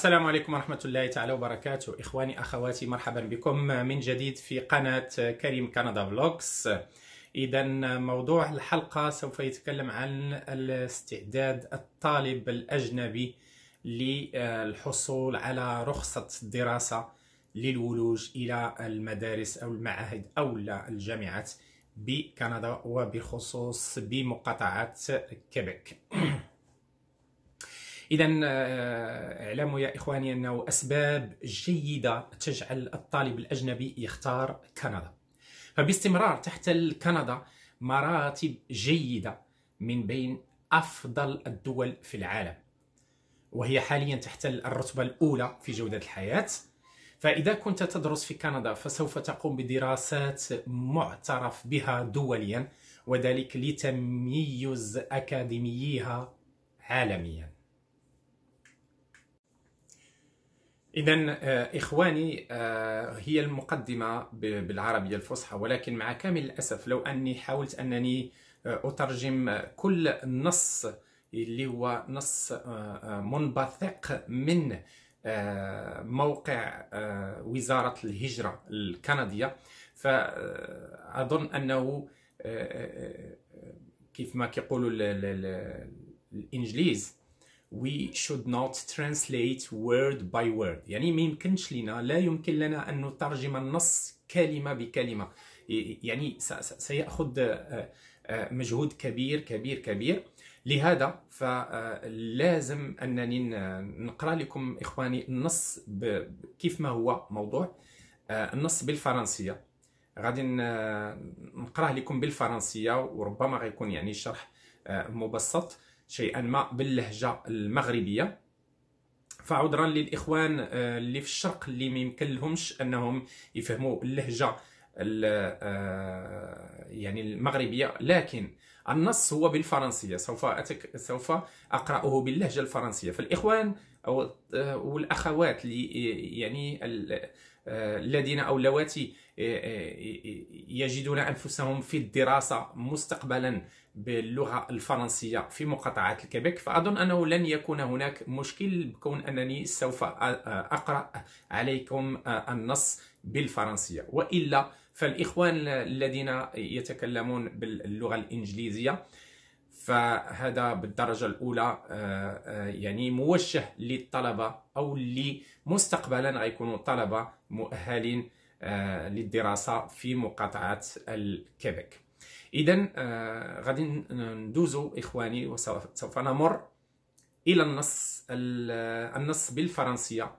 السلام عليكم ورحمة الله تعالى وبركاته إخواني أخواتي مرحبا بكم من جديد في قناة كريم كندا فلوكس إذا موضوع الحلقة سوف يتكلم عن الاستعداد الطالب الأجنبي للحصول على رخصة الدراسة للولوج إلى المدارس أو المعاهد أو الجامعات بكندا وبخصوص بمقاطعة كيبك اذا آه، اعلموا يا اخواني انه اسباب جيده تجعل الطالب الاجنبي يختار كندا فباستمرار تحت كندا مراتب جيده من بين افضل الدول في العالم وهي حاليا تحتل الرتبه الاولى في جوده الحياه فإذا كنت تدرس في كندا فسوف تقوم بدراسات معترف بها دوليا وذلك لتميز أكاديميها عالميا إذا آه، إخواني آه، هي المقدمة بالعربية الفصحى ولكن مع كامل الأسف لو أني حاولت أنني آه، أترجم كل نص اللي هو نص منبثق من موقع وزارة الهجرة الكندية فأظن أنه كيف ما كيقولوا الإنجليز we should not translate word by word يعني ما يمكنش لنا لا يمكن لنا أن نترجم النص كلمة بكلمة يعني سيأخذ آه، آه، مجهود كبير كبير كبير لهذا فلازم آه، أنني نقرأ لكم إخواني النص كيف ما هو موضوع النص بالفرنسية غادي نقرأه لكم بالفرنسية وربما غيكون يعني شرح مبسط شيئا ما باللهجه المغربيه فعذرا للاخوان آه، اللي في الشرق اللي ما يمكن لهمش انهم يفهموا اللهجه آه، يعني المغربيه لكن النص هو بالفرنسيه سوف أتك... سوف اقراه باللهجه الفرنسيه فالاخوان او آه، والاخوات اللي يعني الذين او اللواتي آه، آه، يجدون انفسهم في الدراسه مستقبلا باللغه الفرنسيه في مقاطعه الكيبك فاظن انه لن يكون هناك مشكل بكون انني سوف آه، اقرا عليكم النص بالفرنسيه والا فالاخوان الذين يتكلمون باللغه الانجليزيه فهذا بالدرجه الاولى آه، آه، يعني موجه للطلبه او اللي مستقبلا غيكونوا طلبه مؤهلين آه، للدراسه في مقاطعه الكيبك اذا غادي ندوزو اخواني وسوف نمر الى النص النص بالفرنسيه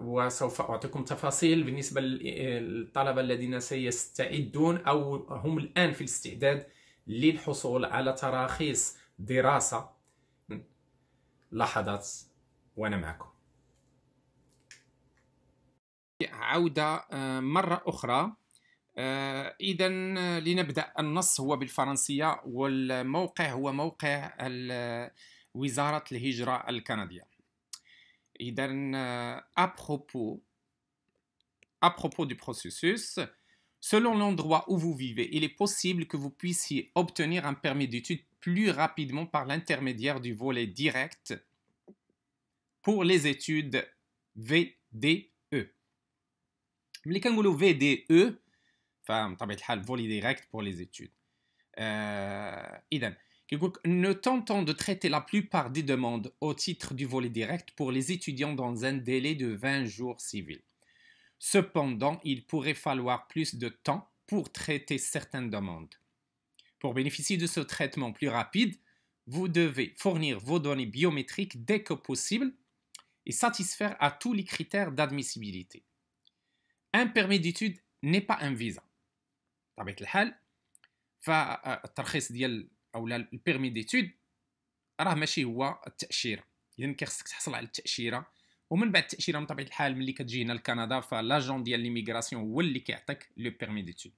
وسوف أعطيكم تفاصيل بالنسبة للطلبة الذين سيستعدون أو هم الآن في الاستعداد للحصول على تراخيص دراسة لحظات وأنا معكم عودة آه، مرة أخرى آه، إذا آه، لنبدأ النص هو بالفرنسية والموقع هو موقع وزارة الهجرة الكندية إذا أبروبو أبروبو دو بروسيسوس Selon l'endroit où vous vivez, il est possible que vous puissiez obtenir un permis d'études plus rapidement par l'intermédiaire du volet direct pour les études VDE. Mais quand vous e, enfin, او فبطبيعه le volet les études euh, les tentons de traiter la plupart des demandes au titre du volet direct pour les étudiants dans un délai de 20 jours civils Cependant, il pourrait falloir plus de temps pour traiter certaines demandes. Pour bénéficier de ce traitement plus rapide, vous devez fournir vos données biométriques dès que possible et satisfaire à tous les critères d'admissibilité. Un permis d'études n'est pas un visa. ومن بعد التاشيره من طبيعه الحال ملي كتجي لكندا ديال هو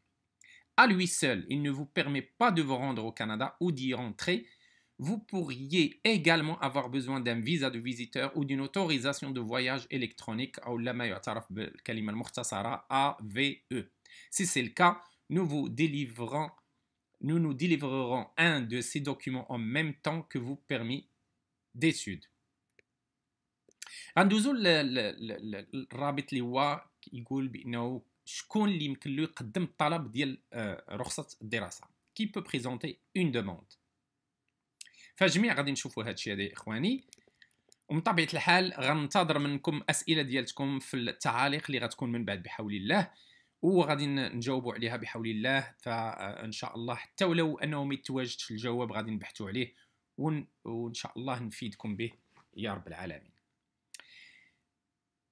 à lui seul, il ne vous permet pas de vous rendre au Canada ou d'y rentrer, vous pourriez également avoir besoin d'un visa de visiteur ou d'une autorisation de voyage électronique ou AVE. Si c'est le cas, nous vous délivrons, nous nous délivrerons un de ces documents en même temps que vous permis d'études. غندوزو للرابط اللي هو يقول بانه شكون اللي يمكن له يقدم الطلب ديال آه، رخصه الدراسه كي بو بريزونتي اون دوموند فجميع غادي نشوفوا هذا الشيء هذا اخواني ومن طبيعه الحال غننتظر منكم اسئله ديالتكم في التعاليق اللي غتكون من بعد بحول الله وغادي نجاوبوا عليها بحول الله فان آه، شاء الله حتى ولو انه ما يتواجدش الجواب غادي نبحثوا عليه وان شاء الله نفيدكم به يا رب العالمين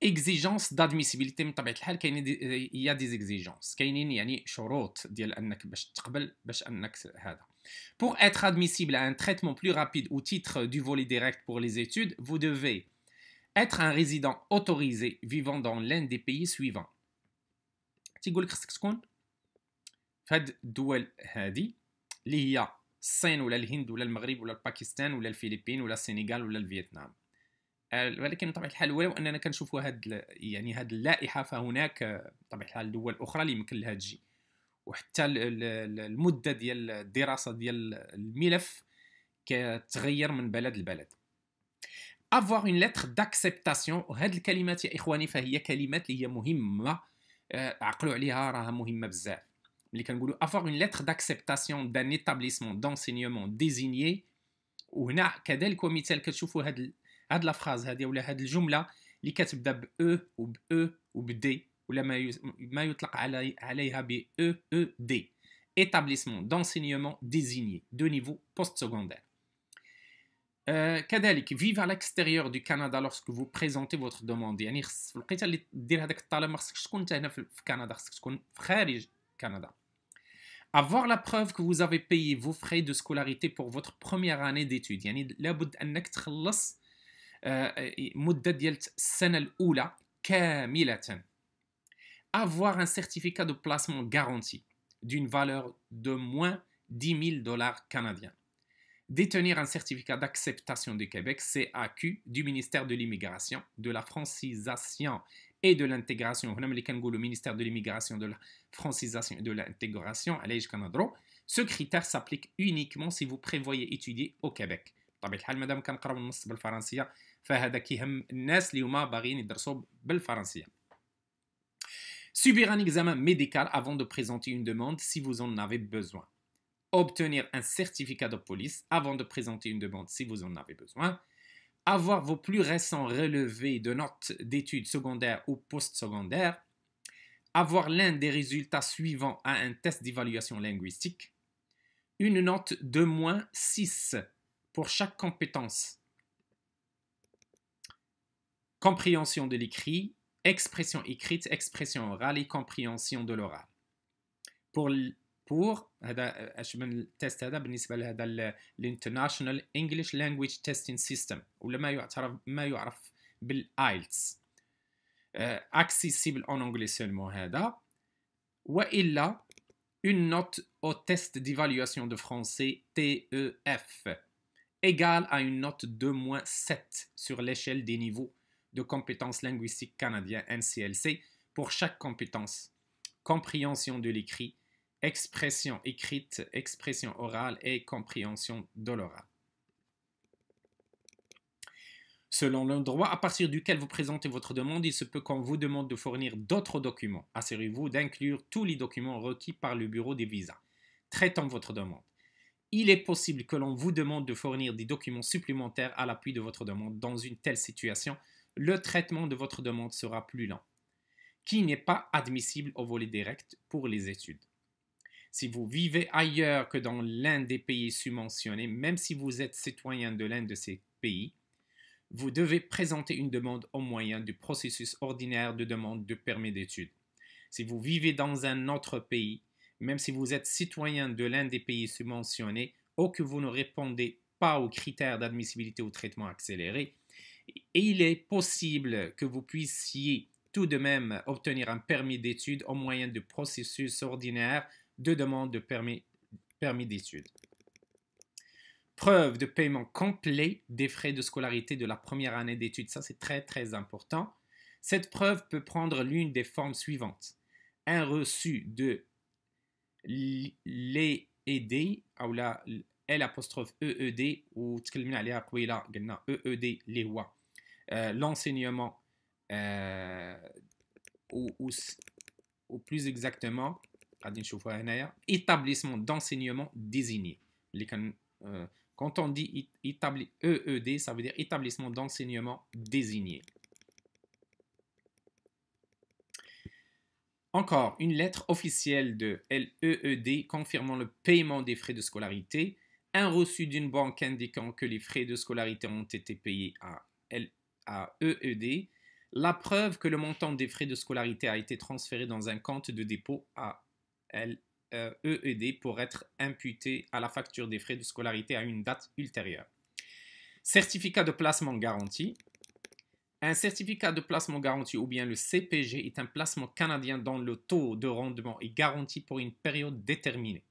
Exigences d'admissibilité, من طبيعه الحال كاينين هي دي زيكزيجونس كاينين يعني شروط ديال Pour être admissible à un traitement plus rapide ou titre du volet direct pour les études, vous devez être un résident autorisé vivant dans l'un des pays suivants. Tigoul Kriskskun, Fed Douel Hadi, Liya, Sen ou l'Al-Hind ou l'Al-Maghrib ou l'Al-Pakistan ou philippines ou sénégal ou le vietnam آه، ولكن بطبيعه الحال ولو اننا كنشوفوا هاد يعني هاد اللائحه فهناك بطبيعه الحال دول اخرى اللي يمكن لها تجي وحتى المده ديال الدراسه ديال الملف كتغير من بلد لبلد avoir اون لتر d'acceptation وهاد الكلمات يا اخواني فهي كلمات اللي هي مهمه آه، عقلوا عليها راها مهمه بزاف ملي كنقولوا avoir اون لتر d'acceptation دان établissement دونسينيومون désigné وهنا كذلك ومثال كتشوفوا هاد la phrase, هذه ولا هاد الجمله اللي كتبدا ب او e وب او e وب دي ولا e établissement d'enseignement désigné de niveau postsecondaire. Euh, vive à l'extérieur du Canada lorsque vous présentez votre demande avoir la preuve que vous avez payé vos frais de scolarité pour votre première année d'études مده euh, ديال avoir un certificat de placement garanti d'une valeur de moins 10 000 dollars canadiens. Détenir un certificat d'acceptation du Québec, CAQ, du ministère de l'Immigration, de la francisation et de l'intégration. le ministère de l'Immigration, de la francisation de l'intégration, ce critère s'applique uniquement si vous prévoyez étudier au Québec. madame Subir un examen médical avant de présenter une demande si vous en avez besoin. Obtenir un certificat de police avant de présenter une demande si vous en avez besoin. Avoir vos plus récents relevés de notes d'études secondaires ou postsecondaires. Avoir l'un des résultats suivants à un test d'évaluation linguistique. Une note de moins 6 pour chaque compétence compréhension de l'écrit, expression écrite, expression orale et compréhension de l'oral. Pour pour هذا Language Testing Testing هذا بالنسبه لهذا anglais. انجلش لانجويج تيستين une note au test d'évaluation de français TEF égale à une note de moins 7 sur l'échelle des niveaux de compétences linguistiques canadiennes NCLC pour chaque compétence. Compréhension de l'écrit, expression écrite, expression orale et compréhension de l'oral. Selon le droit à partir duquel vous présentez votre demande, il se peut qu'on vous demande de fournir d'autres documents. Assurez-vous d'inclure tous les documents requis par le Bureau des visas. traitant votre demande. Il est possible que l'on vous demande de fournir des documents supplémentaires à l'appui de votre demande. Dans une telle situation, le traitement de votre demande sera plus lent, qui n'est pas admissible au volet direct pour les études. Si vous vivez ailleurs que dans l'un des pays subventionnés, même si vous êtes citoyen de l'un de ces pays, vous devez présenter une demande au moyen du processus ordinaire de demande de permis d'études. Si vous vivez dans un autre pays, même si vous êtes citoyen de l'un des pays subventionnés ou que vous ne répondez pas aux critères d'admissibilité au traitement accéléré, et il est possible que vous puissiez tout de même obtenir un permis d'études au moyen de processus ordinaire de demande de permis, permis d'études. Preuve de paiement complet des frais de scolarité de la première année d'études. Ça, c'est très, très important. Cette preuve peut prendre l'une des formes suivantes. Un reçu de l'EED, ou la l'EED, ou EED, les euh, l'enseignement, euh, ou, ou, plus exactement, établissement d'enseignement désigné. Euh, quand on dit EED, ça veut dire établissement d'enseignement désigné. Encore, une lettre officielle de LEED confirmant le paiement des frais de scolarité, un reçu d'une banque indiquant que les frais de scolarité ont été payés à e e à EED la preuve que le montant des frais de scolarité a été transféré dans un compte de dépôt à EED euh, e pour être imputé à la facture des frais de scolarité à une date ultérieure. Certificat de placement garanti. Un certificat de placement garanti ou bien le CPG est un placement canadien dont le taux de rendement est garanti pour une période déterminée.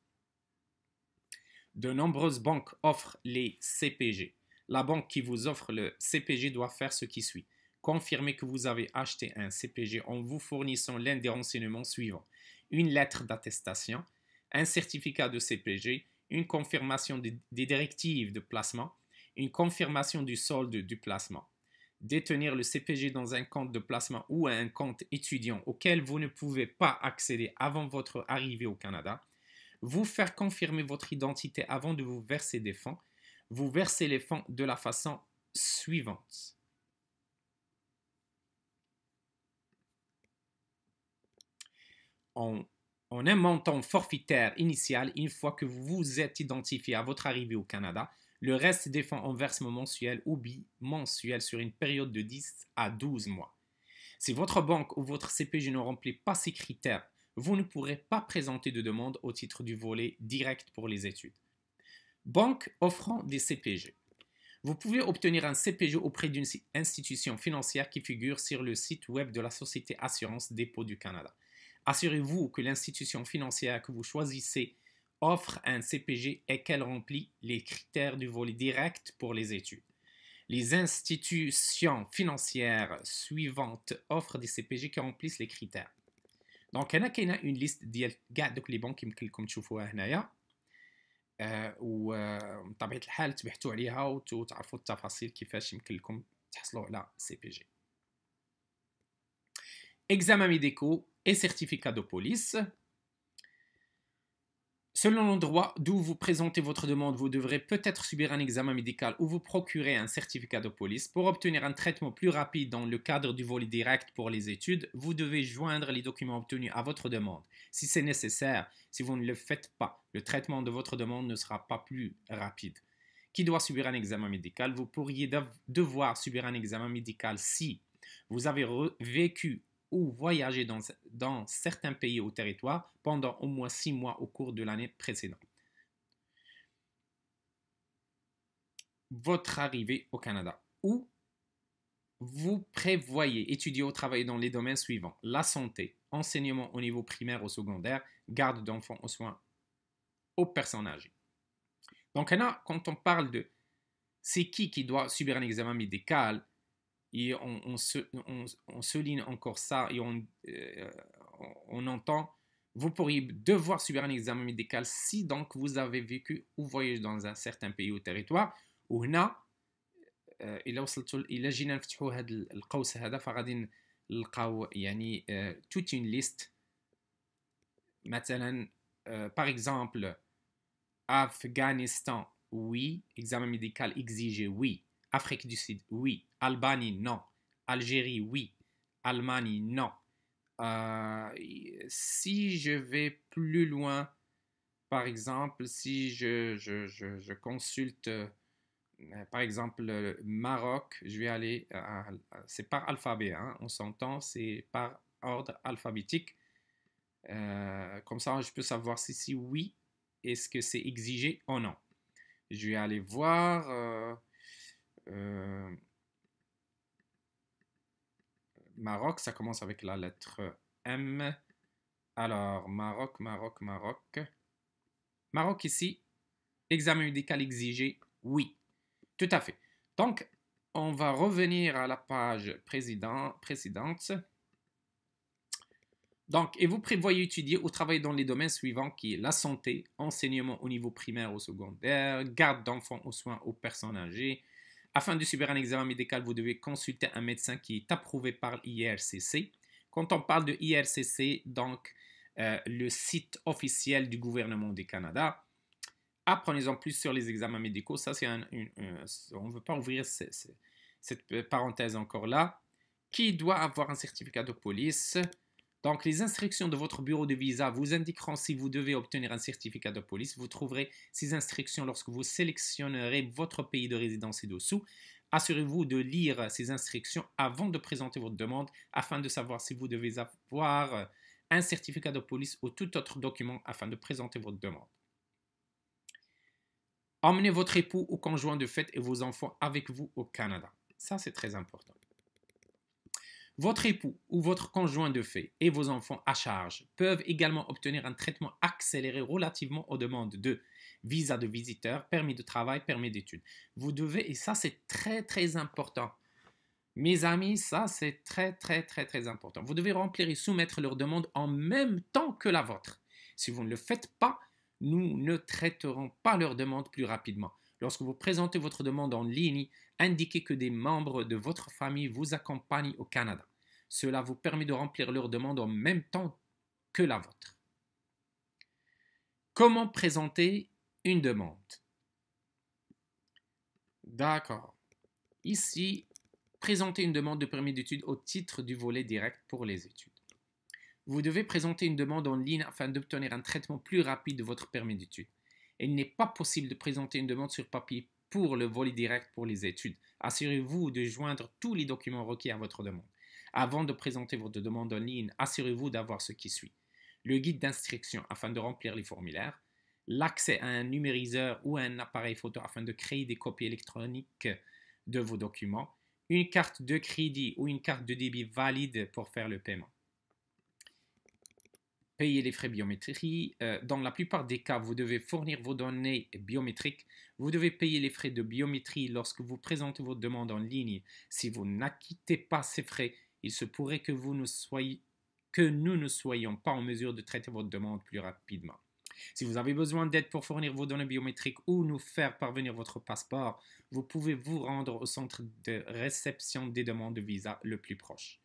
De nombreuses banques offrent les CPG. La banque qui vous offre le CPG doit faire ce qui suit. Confirmer que vous avez acheté un CPG en vous fournissant l'un des renseignements suivants. Une lettre d'attestation, un certificat de CPG, une confirmation des directives de placement, une confirmation du solde du placement. Détenir le CPG dans un compte de placement ou un compte étudiant auquel vous ne pouvez pas accéder avant votre arrivée au Canada. Vous faire confirmer votre identité avant de vous verser des fonds vous versez les fonds de la façon suivante. En, un montant forfaitaire initial, une fois que vous vous êtes identifié à votre arrivée au Canada, le reste des fonds en versement mensuel ou bimensuel sur une période de 10 à 12 mois. Si votre banque ou votre CPG ne remplit pas ces critères, vous ne pourrez pas présenter de demande au titre du volet direct pour les études. Banque offrant des CPG. Vous pouvez obtenir un CPG auprès d'une institution financière qui figure sur le site web de la Société Assurance Dépôt du Canada. Assurez-vous que l'institution financière que vous choisissez offre un CPG et qu'elle remplit les critères du volet direct pour les études. Les institutions financières suivantes offrent des CPG qui remplissent les critères. Donc, il y a une liste de les banques qui آه الحال تبحثوا عليها وتعرفوا التفاصيل كيفاش يمكن لكم تحصلوا على سي بي جي اكزام ميديكو اي سيرتيفيكا دو بوليس Selon l'endroit d'où vous présentez votre demande, vous devrez peut-être subir un examen médical ou vous procurer un certificat de police. Pour obtenir un traitement plus rapide dans le cadre du volet direct pour les études, vous devez joindre les documents obtenus à votre demande. Si c'est nécessaire, si vous ne le faites pas, le traitement de votre demande ne sera pas plus rapide. Qui doit subir un examen médical Vous pourriez devoir subir un examen médical si vous avez vécu ou voyager dans, certains pays ou territoires pendant au moins six mois au cours de l'année précédente. Votre arrivée au Canada ou vous prévoyez étudier ou travailler dans les domaines suivants la santé, enseignement au niveau primaire ou secondaire, garde d'enfants aux soins aux personnes âgées. Donc, là, quand on parle de c'est qui qui doit subir un examen médical, et on, on, souligne encore ça et on, euh, on entend, vous pourriez devoir subir un examen médical si donc vous avez vécu ou voyagé dans un certain pays ou territoire. Et euh, là, il الى جينا نفتحوا هذا القوس هذا une liste. يعني توت اون ليست مثلا Par exemple, Afghanistan, oui, Afrique du Sud, oui. Albanie, non. Algérie, oui. Allemagne, non. Euh, si je vais plus loin, par exemple, si je, consulte, euh, par exemple, Maroc, je vais aller, euh, c'est par alphabet, hein, on s'entend, c'est par ordre alphabétique. comme ça, je peux savoir si, si oui, est-ce que c'est exigé ou non. Je vais aller voir euh, Maroc, ça commence avec la lettre M. Alors, Maroc, Maroc, Maroc. Maroc ici, examen médical exigé, oui. Tout à fait. Donc, on va revenir à la page précédente. Donc, et vous prévoyez étudier ou travailler dans les domaines suivants qui est la santé, enseignement au niveau primaire ou secondaire, garde d'enfants aux soins aux personnes âgées, afin de subir un examen médical, vous devez consulter un médecin qui est approuvé par l'IRCC. Quand on parle de IRCC, donc euh, le site officiel du gouvernement du Canada, apprenez-en plus sur les examens médicaux. Ça, c'est on ne veut pas ouvrir cette parenthèse encore là. Qui doit avoir un certificat de police donc, les instructions de votre bureau de visa vous indiqueront si vous devez obtenir un certificat de police. Vous trouverez ces instructions lorsque vous sélectionnerez votre pays de résidence ci-dessous. Assurez-vous de lire ces instructions avant de présenter votre demande afin de savoir si vous devez avoir un certificat de police ou tout autre document afin de présenter votre demande. Emmenez votre époux ou conjoint de fête et vos enfants avec vous au Canada. Ça, c'est très important. Votre époux ou votre conjoint de fait et vos enfants à charge peuvent également obtenir un traitement accéléré relativement aux demandes de visa de visiteur, permis de travail, permis d'études. Vous devez, et ça c'est très très important, mes amis, ça c'est très très très très important. Vous devez remplir et soumettre leurs demandes en même temps que la vôtre. Si vous ne le faites pas, nous ne traiterons pas leurs demandes plus rapidement. Lorsque vous présentez votre demande en ligne, indiquez que des membres de votre famille vous accompagnent au Canada. Cela vous permet de remplir leur demande en même temps que la vôtre. Comment présenter une demande D'accord. Ici, présenter une demande de permis d'études au titre du volet direct pour les études. Vous devez présenter une demande en ligne afin d'obtenir un traitement plus rapide de votre permis d'études il n'est pas possible de présenter une demande sur papier pour le volet direct pour les études. Assurez-vous de joindre tous les documents requis à votre demande. Avant de présenter votre demande en ligne, assurez-vous d'avoir ce qui suit. Le guide d'instruction afin de remplir les formulaires, l'accès à un numériseur ou à un appareil photo afin de créer des copies électroniques de vos documents, une carte de crédit ou une carte de débit valide pour faire le paiement payer les frais biométriques. Euh, dans la plupart des cas, vous devez fournir vos données biométriques. Vous devez payer les frais de biométrie lorsque vous présentez votre demande en ligne. Si vous n'acquittez pas ces frais, il se pourrait que, vous ne soyez, que nous ne soyons pas en mesure de traiter votre demande plus rapidement. Si vous avez besoin d'aide pour fournir vos données biométriques ou nous faire parvenir votre passeport, vous pouvez vous rendre au centre de réception des demandes de visa le plus proche.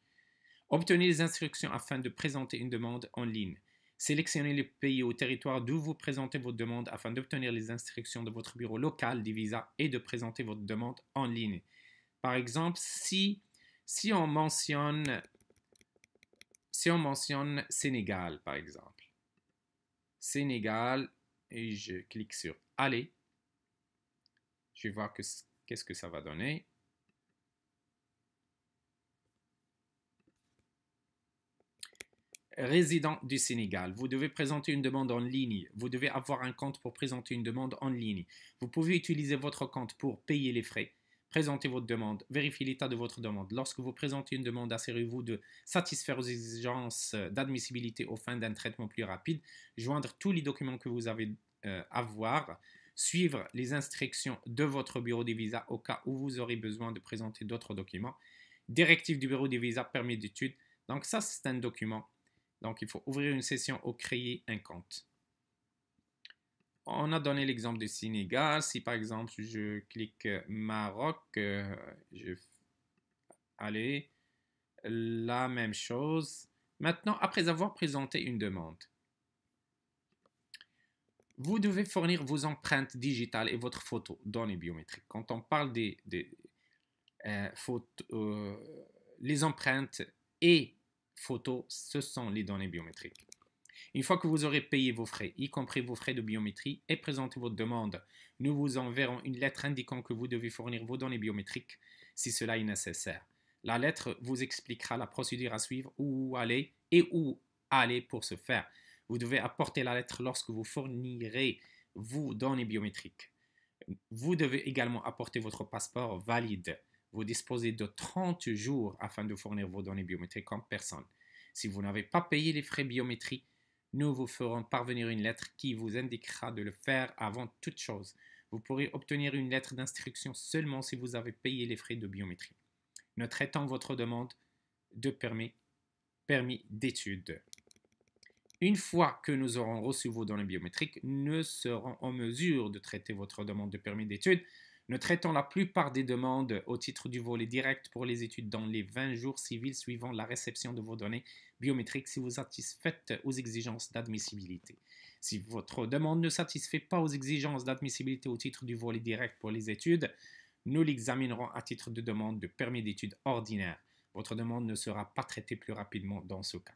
Obtenez les instructions afin de présenter une demande en ligne. Sélectionnez le pays ou territoire d'où vous présentez votre demande afin d'obtenir les instructions de votre bureau local des visa et de présenter votre demande en ligne. Par exemple, si, si, on, mentionne, si on mentionne Sénégal, par exemple, Sénégal, et je clique sur Aller, je vais voir qu'est-ce que ça va donner. résident du Sénégal, vous devez présenter une demande en ligne, vous devez avoir un compte pour présenter une demande en ligne. Vous pouvez utiliser votre compte pour payer les frais, présenter votre demande, vérifier l'état de votre demande. Lorsque vous présentez une demande, assurez-vous de satisfaire aux exigences d'admissibilité aux fins d'un traitement plus rapide, joindre tous les documents que vous avez euh, à voir, suivre les instructions de votre bureau des visas au cas où vous aurez besoin de présenter d'autres documents. Directive du bureau des visas, permis d'études. Donc ça, c'est un document donc, il faut ouvrir une session ou créer un compte. On a donné l'exemple du Sénégal. Si par exemple je clique Maroc, euh, je allez, la même chose. Maintenant, après avoir présenté une demande, vous devez fournir vos empreintes digitales et votre photo, dans les biométriques. Quand on parle des, euh, photos, euh, les empreintes et photos, ce sont les données biométriques. Une fois que vous aurez payé vos frais, y compris vos frais de biométrie, et présenté votre demande, nous vous enverrons une lettre indiquant que vous devez fournir vos données biométriques si cela est nécessaire. La lettre vous expliquera la procédure à suivre, où aller et où aller pour ce faire. Vous devez apporter la lettre lorsque vous fournirez vos données biométriques. Vous devez également apporter votre passeport valide vous disposez de 30 jours afin de fournir vos données biométriques en personne. Si vous n'avez pas payé les frais biométriques, nous vous ferons parvenir une lettre qui vous indiquera de le faire avant toute chose. Vous pourrez obtenir une lettre d'instruction seulement si vous avez payé les frais de biométrie. Nous traitons votre demande de permis, permis d'études. Une fois que nous aurons reçu vos données biométriques, nous serons en mesure de traiter votre demande de permis d'études nous traitons la plupart des demandes au titre du volet direct pour les études dans les 20 jours civils suivant la réception de vos données biométriques si vous satisfaites aux exigences d'admissibilité. Si votre demande ne satisfait pas aux exigences d'admissibilité au titre du volet direct pour les études, nous l'examinerons à titre de demande de permis d'études ordinaire. Votre demande ne sera pas traitée plus rapidement dans ce cas.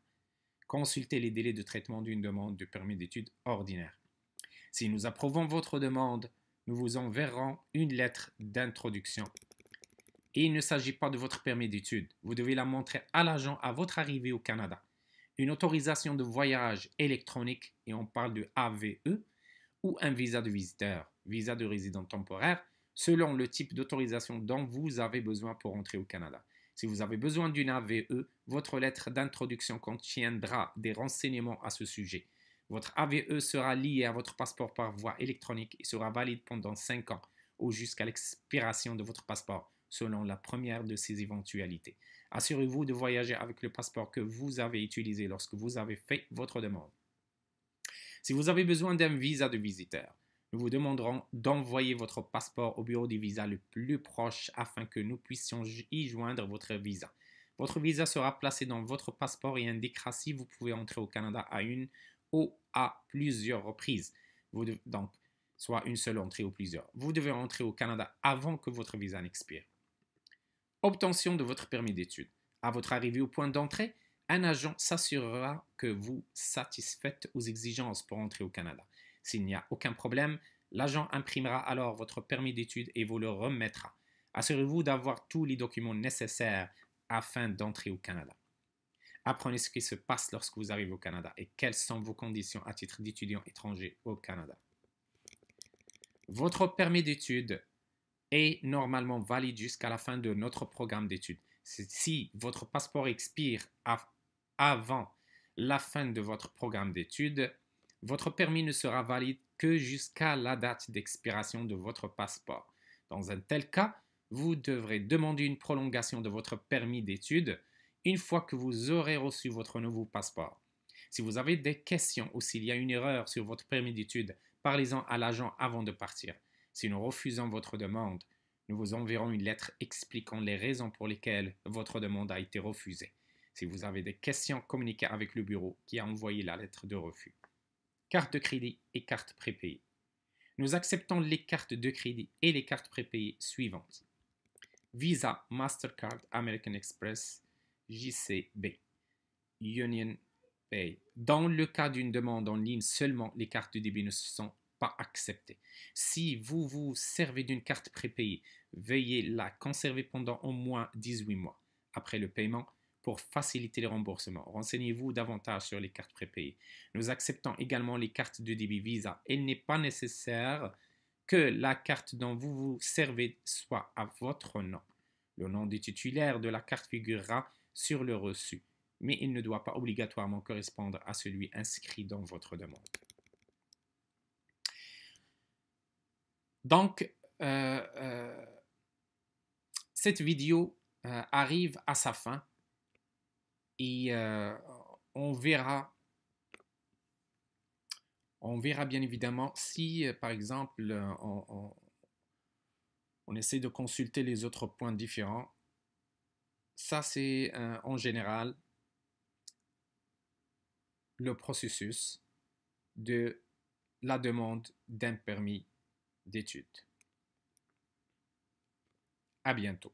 Consultez les délais de traitement d'une demande de permis d'études ordinaire. Si nous approuvons votre demande, nous vous enverrons une lettre d'introduction. il ne s'agit pas de votre permis d'études. Vous devez la montrer à l'agent à votre arrivée au Canada. Une autorisation de voyage électronique, et on parle de AVE, ou un visa de visiteur, visa de résident temporaire, selon le type d'autorisation dont vous avez besoin pour entrer au Canada. Si vous avez besoin d'une AVE, votre lettre d'introduction contiendra des renseignements à ce sujet. Votre AVE sera lié à votre passeport par voie électronique et sera valide pendant 5 ans ou jusqu'à l'expiration de votre passeport, selon la première de ces éventualités. Assurez-vous de voyager avec le passeport que vous avez utilisé lorsque vous avez fait votre demande. Si vous avez besoin d'un visa de visiteur, nous vous demanderons d'envoyer votre passeport au bureau des visas le plus proche afin que nous puissions y joindre votre visa. Votre visa sera placé dans votre passeport et indiquera si vous pouvez entrer au Canada à une ou à plusieurs reprises. Vous donc, soit une seule entrée ou plusieurs. Vous devez entrer au Canada avant que votre visa n'expire. Obtention de votre permis d'études. À votre arrivée au point d'entrée, un agent s'assurera que vous satisfaites aux exigences pour entrer au Canada. S'il n'y a aucun problème, l'agent imprimera alors votre permis d'études et vous le remettra. Assurez-vous d'avoir tous les documents nécessaires afin d'entrer au Canada. Apprenez ce qui se passe lorsque vous arrivez au Canada et quelles sont vos conditions à titre d'étudiant étranger au Canada. Votre permis d'études est normalement valide jusqu'à la fin de notre programme d'études. Si votre passeport expire avant la fin de votre programme d'études, votre permis ne sera valide que jusqu'à la date d'expiration de votre passeport. Dans un tel cas, vous devrez demander une prolongation de votre permis d'études une fois que vous aurez reçu votre nouveau passeport. Si vous avez des questions ou s'il y a une erreur sur votre permis d'étude, parlez-en à l'agent avant de partir. Si nous refusons votre demande, nous vous enverrons une lettre expliquant les raisons pour lesquelles votre demande a été refusée. Si vous avez des questions, communiquez avec le bureau qui a envoyé la lettre de refus. Carte de crédit et carte prépayée. Nous acceptons les cartes de crédit et les cartes prépayées suivantes. Visa, Mastercard, American Express, JCB, Union Pay. Dans le cas d'une demande en ligne, seulement les cartes de débit ne sont pas acceptées. Si vous vous servez d'une carte prépayée, veuillez la conserver pendant au moins 18 mois après le paiement pour faciliter les remboursements. Renseignez-vous davantage sur les cartes prépayées. Nous acceptons également les cartes de débit Visa. Il n'est pas nécessaire que la carte dont vous vous servez soit à votre nom. Le nom du titulaire de la carte figurera sur le reçu, mais il ne doit pas obligatoirement correspondre à celui inscrit dans votre demande. Donc, euh, euh, cette vidéo euh, arrive à sa fin et on verra on verra bien évidemment si, par exemple, on, on, essaie de consulter les autres points différents ça, c'est euh, en général le processus de la demande d'un permis d'études. À bientôt.